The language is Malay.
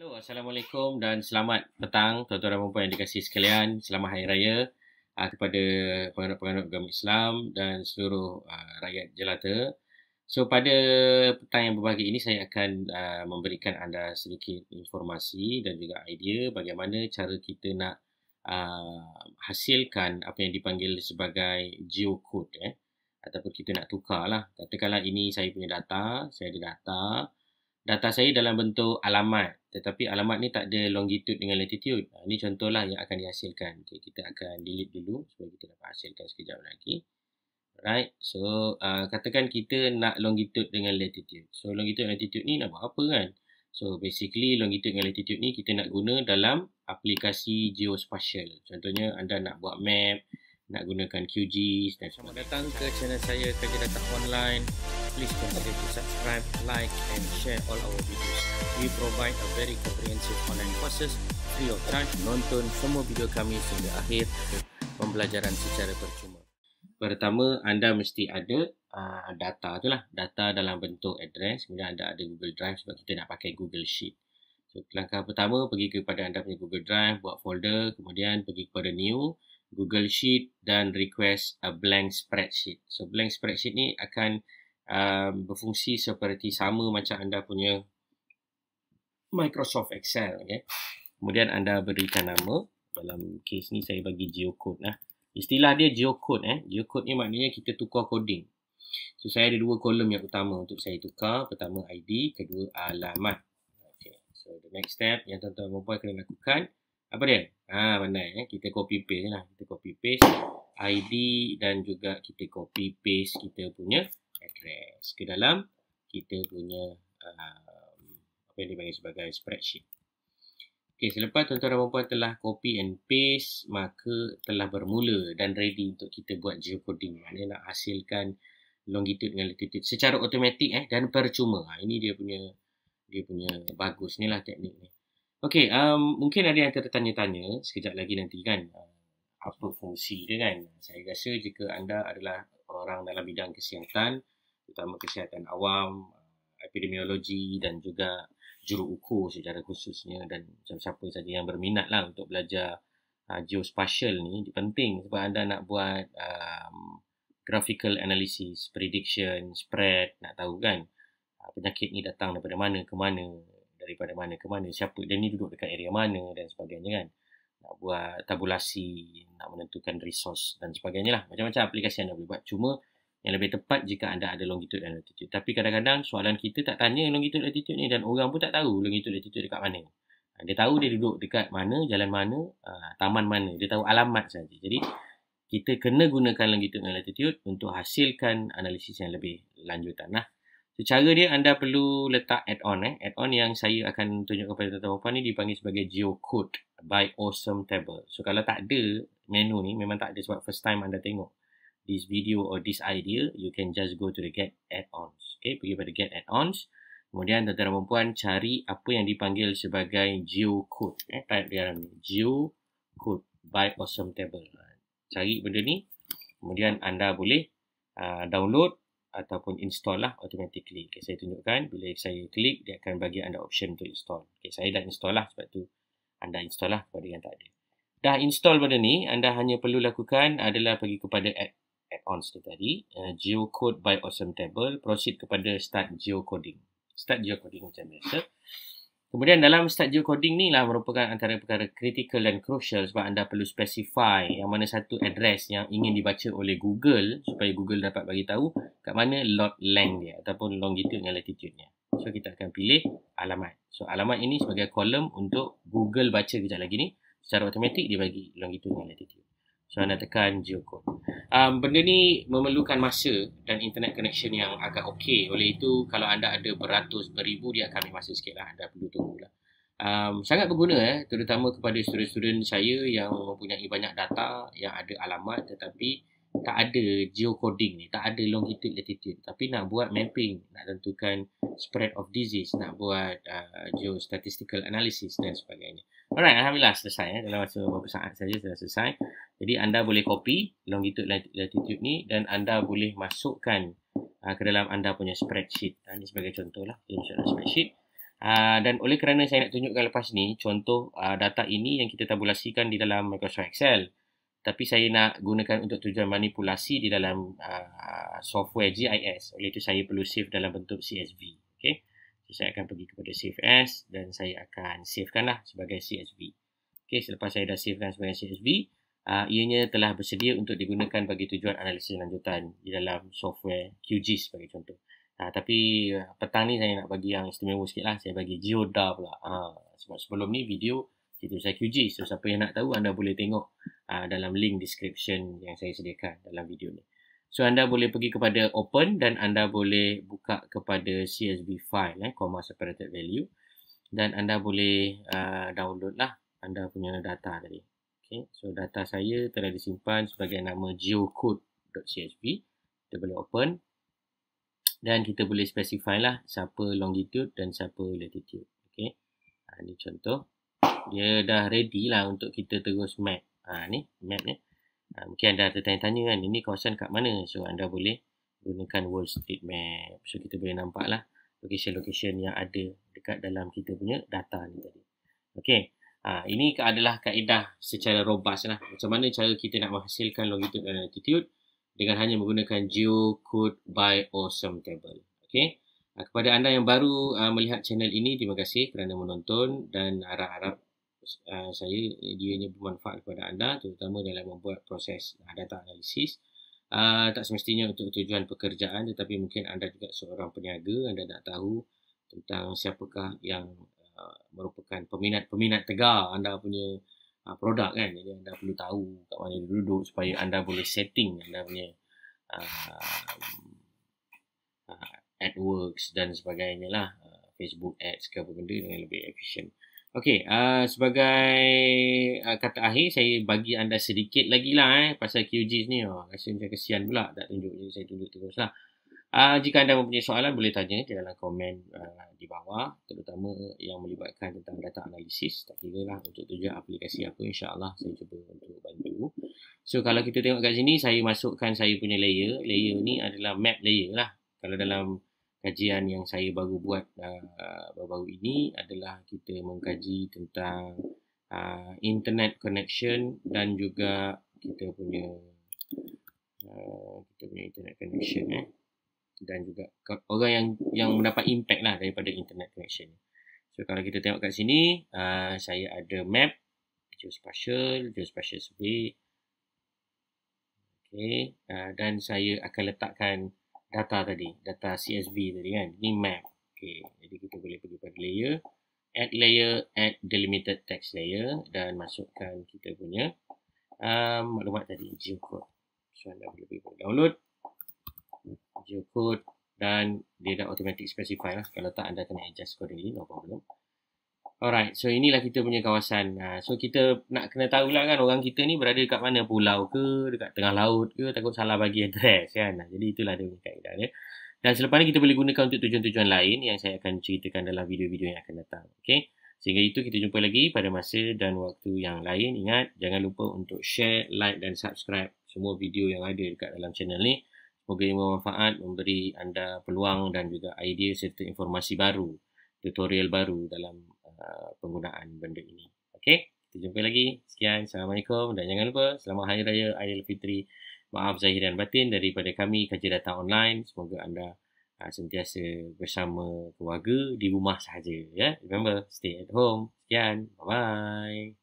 Hello, Assalamualaikum dan selamat petang tuan-tuan dan puan yang dikasih sekalian. Selamat Hari Raya uh, kepada penganut-penganut agama Islam dan seluruh uh, rakyat jelata. So, pada petang yang berbahagia ini, saya akan uh, memberikan anda sedikit informasi dan juga idea bagaimana cara kita nak uh, hasilkan apa yang dipanggil sebagai geocode. Eh. Ataupun kita nak tukar tukarlah. Katakanlah ini saya punya data, saya ada data. Data saya dalam bentuk alamat tetapi alamat ni tak ada longitude dengan latitude. Ha, ini contohlah yang akan dihasilkan. Okay, kita akan delete dulu supaya kita dapat hasilkan sekejap lagi. Right, so uh, katakan kita nak longitude dengan latitude. So longitude dan latitude ni nak buat apa kan? So basically longitude dengan latitude ni kita nak guna dalam aplikasi geospatial. Contohnya anda nak buat map, nak gunakan QGIS dan semua. Selamat datang ke channel saya Kerja Data Online. Please consider to subscribe, like, and share all our videos. We provide a very comprehensive online courses free of charge. Nonton semua video kami sehingga akhir pembelajaran secara percuma. Pertama, anda mesti ada uh, data tu lah. Data dalam bentuk address. Kemudian anda ada Google Drive sebab kita nak pakai Google Sheet. So, langkah pertama, pergi kepada anda punya Google Drive, buat folder, kemudian pergi kepada New, Google Sheet dan request a blank spreadsheet. So, blank spreadsheet ni akan um, berfungsi seperti sama macam anda punya Microsoft Excel. Okay. Kemudian anda berikan nama. Dalam kes ni saya bagi geocode. Lah. Istilah dia geocode. Eh. Geocode ni maknanya kita tukar coding. So saya ada dua kolom yang utama untuk saya tukar. Pertama ID, kedua alamat. Okay. So the next step yang tuan-tuan dan puan kena lakukan. Apa dia? Ah ha, pandai eh. Kita copy paste lah. Kita copy paste ID dan juga kita copy paste kita punya address ke dalam kita punya uh, apa yang dipanggil sebagai spreadsheet. Okey, selepas tuan-tuan dan puan-puan telah copy and paste, maka telah bermula dan ready untuk kita buat geocoding. Maknanya nak hasilkan longitude dengan latitude secara automatik eh dan percuma. Ha, ini dia punya dia punya bagus ni lah teknik ni. Okey, um, mungkin ada yang tertanya-tanya sekejap lagi nanti kan uh, apa fungsi dia kan. Saya rasa jika anda adalah orang-orang dalam bidang kesihatan, terutama kesihatan awam, epidemiologi dan juga juru ukur secara khususnya dan siapa-siapa saja yang berminat lah untuk belajar uh, geospatial ni penting sebab anda nak buat um, graphical analysis, prediction, spread, nak tahu kan uh, penyakit ni datang daripada mana ke mana, daripada mana ke mana, siapa dia ni duduk dekat area mana dan sebagainya kan nak buat tabulasi, nak menentukan resource dan sebagainya lah. Macam-macam aplikasi yang anda boleh buat. Cuma yang lebih tepat jika anda ada longitude dan latitude. Tapi kadang-kadang soalan kita tak tanya longitude dan latitude ni dan orang pun tak tahu longitude dan latitude dekat mana. Ah, dia tahu dia duduk dekat mana, jalan mana, ah, taman mana. Dia tahu alamat saja. Jadi kita kena gunakan longitude dan latitude untuk hasilkan analisis yang lebih lanjutan lah. So, cara dia anda perlu letak add-on. Eh. Add-on yang saya akan tunjuk kepada tuan-tuan puan ni dipanggil sebagai Geocode by Awesome Table. So kalau tak ada menu ni, memang tak ada sebab first time anda tengok this video or this idea, you can just go to the get add-ons. Okay, pergi pada get add-ons. Kemudian tuan-tuan dan puan cari apa yang dipanggil sebagai geocode. Eh, type dia dalam ni. Geocode by Awesome Table. Cari benda ni. Kemudian anda boleh uh, download ataupun install lah automatically. Okay, saya tunjukkan bila saya klik dia akan bagi anda option untuk install. Okay, saya dah install lah sebab tu anda install lah kepada yang tak ada. Dah install benda ni anda hanya perlu lakukan adalah pergi kepada add-ons add tadi. Uh, geocode by Awesome Table. Proceed kepada start geocoding. Start geocoding macam biasa. Kemudian dalam stadium coding ni lah merupakan antara perkara critical dan crucial sebab anda perlu specify yang mana satu address yang ingin dibaca oleh Google supaya Google dapat bagi tahu kat mana lot length dia ataupun longitude dan latitude dia. So kita akan pilih alamat. So alamat ini sebagai kolom untuk Google baca kejap lagi ni secara automatik dia bagi longitude dan latitude. So anda tekan geocode. Um, benda ni memerlukan masa dan internet connection yang agak okey. Oleh itu, kalau anda ada beratus, beribu, dia akan ambil masa sikit lah. Anda perlu tunggu lah. Um, sangat berguna eh, terutama kepada student-student saya yang mempunyai banyak data, yang ada alamat tetapi tak ada geocoding ni, tak ada longitude latitude tapi nak buat mapping, nak tentukan spread of disease, nak buat uh, geostatistical analysis dan sebagainya. Alright, Alhamdulillah selesai. Eh. Dalam masa beberapa saat saja sudah selesai. Jadi anda boleh copy longitude latitude ni dan anda boleh masukkan uh, ke dalam anda punya spreadsheet. Uh, ah, ini sebagai contoh lah. Ini macam spreadsheet. Uh, dan oleh kerana saya nak tunjukkan lepas ni, contoh uh, data ini yang kita tabulasikan di dalam Microsoft Excel. Tapi saya nak gunakan untuk tujuan manipulasi di dalam uh, software GIS. Oleh itu saya perlu save dalam bentuk CSV. So, saya akan pergi kepada save as dan saya akan savekanlah sebagai CSV. Okey, selepas saya dah savekan sebagai CSV, uh, ah, ianya telah bersedia untuk digunakan bagi tujuan analisis lanjutan di dalam software QGIS sebagai contoh. Uh, tapi ah, petang ni saya nak bagi yang istimewa sikit lah. Saya bagi Geoda pula. Uh, sebab sebelum ni video itu saya QG. So siapa yang nak tahu anda boleh tengok uh, dalam link description yang saya sediakan dalam video ni. So anda boleh pergi kepada open dan anda boleh buka kepada CSV file, eh, comma separated value. Dan anda boleh uh, download lah anda punya data tadi. Okay. So data saya telah disimpan sebagai nama geocode.csv. Kita boleh open. Dan kita boleh specify lah siapa longitude dan siapa latitude. Okay. Ha, uh, ini contoh. Dia dah ready lah untuk kita terus map. Ha, ni map ni. Eh. Ha, mungkin anda tertanya-tanya kan, ini kawasan kat mana? So, anda boleh gunakan World Street Map. So, kita boleh nampak lah location-location yang ada dekat dalam kita punya data ni tadi. Okay. Ha, ah, ini adalah kaedah secara robust lah. Macam mana cara kita nak menghasilkan longitude dan latitude dengan hanya menggunakan geocode by awesome table. Okay. Ha, ah, kepada anda yang baru uh, melihat channel ini, terima kasih kerana menonton dan harap-harap uh, saya eh, ianya bermanfaat kepada anda terutama dalam membuat proses uh, data analisis uh, tak semestinya untuk tujuan pekerjaan tetapi mungkin anda juga seorang peniaga anda nak tahu tentang siapakah yang uh, merupakan peminat-peminat tegar anda punya uh, produk kan jadi anda perlu tahu kat mana dia duduk supaya anda boleh setting anda punya uh, uh, adworks dan sebagainya lah uh, Facebook ads ke apa benda dengan lebih efisien. Okey, uh, sebagai uh, kata akhir, saya bagi anda sedikit lagi lah eh, pasal QGIS ni. Oh, rasa macam kesian pula tak tunjuk, jadi saya tunjuk terus lah. Uh, jika anda mempunyai soalan, boleh tanya di dalam komen uh, di bawah. Terutama yang melibatkan tentang data analisis. Tak kira lah untuk tujuan aplikasi apa, insyaAllah saya cuba untuk bantu. So, kalau kita tengok kat sini, saya masukkan saya punya layer. Layer ni adalah map layer lah. Kalau dalam kajian yang saya baru buat uh, baru-baru uh, ini adalah kita mengkaji tentang uh, internet connection dan juga kita punya uh, kita punya internet connection eh dan juga orang yang yang mendapat impact lah daripada internet connection. So kalau kita tengok kat sini, uh, saya ada map geospatial, geospatial survey. Okay, uh, dan saya akan letakkan data tadi, data CSV tadi kan. Ini map. Okay. Jadi kita boleh pergi pada layer, add layer, add delimited text layer dan masukkan kita punya um, maklumat tadi, geocode. So anda boleh pergi download geocode dan dia dah automatic specify lah. Kalau tak anda kena adjust code ini, no problem. Alright, so inilah kita punya kawasan. Ha, so kita nak kena tahu lah kan orang kita ni berada dekat mana, pulau ke, dekat tengah laut ke, takut salah bagi address kan. Ha, jadi itulah dia punya kaedah dia. Dan selepas ni kita boleh gunakan untuk tujuan-tujuan lain yang saya akan ceritakan dalam video-video yang akan datang. Okay? Sehingga itu kita jumpa lagi pada masa dan waktu yang lain. Ingat, jangan lupa untuk share, like dan subscribe semua video yang ada dekat dalam channel ni. Semoga ini bermanfaat, memberi anda peluang dan juga idea serta informasi baru, tutorial baru dalam Uh, penggunaan benda ini. Okey, kita jumpa lagi. Sekian, Assalamualaikum dan jangan lupa Selamat Hari Raya Aidilfitri. Maaf Zahir dan Batin daripada kami Kerja Datang Online. Semoga anda uh, sentiasa bersama keluarga di rumah sahaja. Ya? Remember, stay at home. Sekian, bye-bye.